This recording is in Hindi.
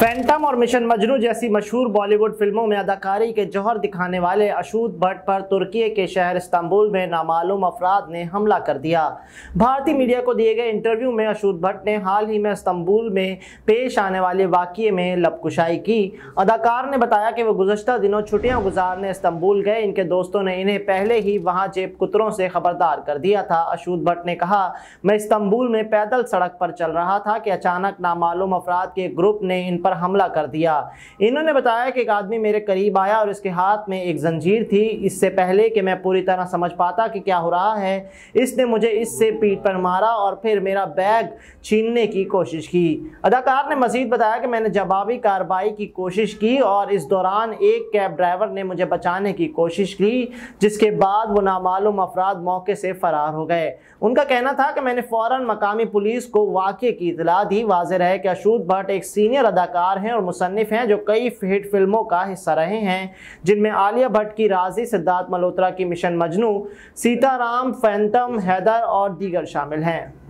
फैंटम और मिशन मजनू जैसी मशहूर बॉलीवुड फिल्मों में अदाकारी के जौहर दिखाने वाले अशूत भट्ट पर तुर्की के शहर इस्तांबुल में नामालूम अफराद ने हमला कर दिया भारतीय मीडिया को दिए गए इंटरव्यू में अशोक भट्ट ने हाल ही में इस्तांबुल में पेश आने वाले वाक्य में लपकुशाई की अदाकार ने बताया कि वह गुजशत दिनों छुट्टियाँ गुजारने इस्तांबुल गए इनके दोस्तों ने इन्हें पहले ही वहाँ जेब कुतरों से खबरदार कर दिया था अशोक भट्ट ने कहा मैं इस्तांबुल में पैदल सड़क पर चल रहा था कि अचानक नामालूम अफराद के ग्रुप ने इन पर पर हमला कर दिया इन्होंने बताया कि एक आदमी मेरे करीब आया और इसके हाथ में एक जंजीर थी इससे पहले कि मैं पूरी तरह समझ पाता कि क्या हो रहा है इसने मुझे इससे पीठ पर मारा और फिर मेरा बैग छीनने की कोशिश की अदाकार ने मजीद बताया कि मैंने जवाबी कार्रवाई की कोशिश की और इस दौरान एक कैब ड्राइवर ने मुझे बचाने की कोशिश की जिसके बाद वो नामालूम अफराद मौके से फरार हो गए उनका कहना था कि मैंने फौरन मकामी पुलिस को वाक़े की इतला दी वाजह है कि अशोक भट्ट एक सीनियर अदाकार अदाकार हैं और मुसनफ़ हैं जो कई हिट फिल्मों का हिस्सा रहे हैं जिनमें आलिया भट्ट की राजी सिद्धार्थ मल्होत्रा की मिशन मजनू सीताराम फैंटम हैदर और दीगर शामिल हैं